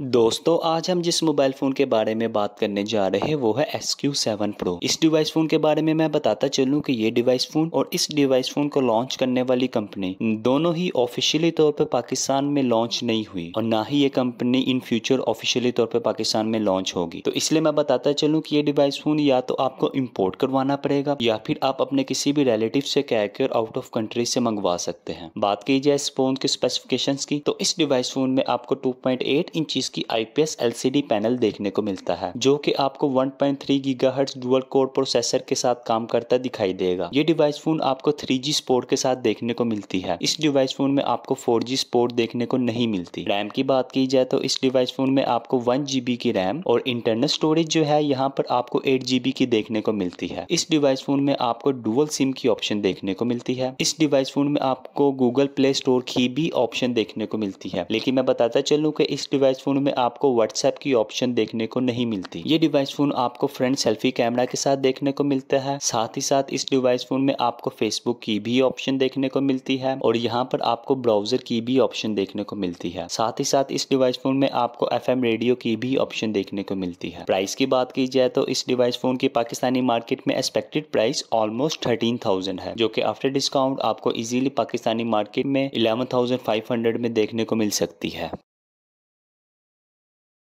दोस्तों आज हम जिस मोबाइल फ़ोन के बारे में बात करने जा रहे हैं वो है SQ7 Pro सेवन प्रो इस डिवाइस फ़ोन के बारे में मैं बताता चलूं कि ये डिवाइस फ़ोन और इस डिवाइस फ़ोन को लॉन्च करने वाली कंपनी दोनों ही ऑफिशियली तौर पर पाकिस्तान में लॉन्च नहीं हुई और ना ही ये कंपनी इन फ्यूचर ऑफिशियली तौर पर पाकिस्तान में लॉन्च होगी तो इसलिए मैं बताता चलूँ की ये डिवाइस फ़ोन या तो आपको इम्पोर्ट करवाना पड़ेगा या फिर आप अपने किसी भी रिलेटिव से कहकर आउट ऑफ कंट्री से मंगवा सकते हैं बात की जाए इस फोन के स्पेसिफिकेशन की तो इस डिवाइस फ़ोन में आपको टू इंच जिसकी आईपीएस एलसीडी पैनल देखने को मिलता है जो कि आपको 1.3 पॉइंट डुअल कोर प्रोसेसर के साथ काम करता दिखाई देगा ये डिवाइस फोन आपको 3G स्पोर्ट के साथ देखने को मिलती है इस डिवाइस फोन में आपको 4G स्पोर्ट देखने को नहीं मिलती रैम की बात की जाए तो इस डिवाइस फोन में आपको वन की रैम और इंटरनल स्टोरेज जो है यहाँ पर आपको एट की देखने को मिलती है इस डिवाइस फोन में आपको डुअल सिम की ऑप्शन देखने को मिलती है इस डिवाइस फोन में आपको गूगल प्ले स्टोर की भी ऑप्शन देखने को मिलती है लेकिन मैं बताता चलूँ की इस डिवाइस फोन फ़ोन में आपको व्हाट्सएप की ऑप्शन देखने को नहीं मिलती ये डिवाइस फ़ोन आपको फ्रंट सेल्फी कैमरा के साथ देखने को मिलता है साथ ही साथ इस डिवाइस फ़ोन में आपको फेसबुक की भी ऑप्शन देखने को मिलती है और यहाँ पर आपको ब्राउजर की भी ऑप्शन देखने को मिलती है साथ ही साथ इस डिवाइस फ़ोन में आपको एफ रेडियो की भी ऑप्शन देखने को मिलती है प्राइस की बात की जाए तो इस डिवाइस फ़ोन की पाकिस्तानी मार्केट में expected price almost thirteen thousand है जो की आफ्टर डिस्काउंट आपको इजिली पाकिस्तानी मार्केट में इलेवन थाउजेंड फाइव हंड्रेड में देखने को मिल सकती है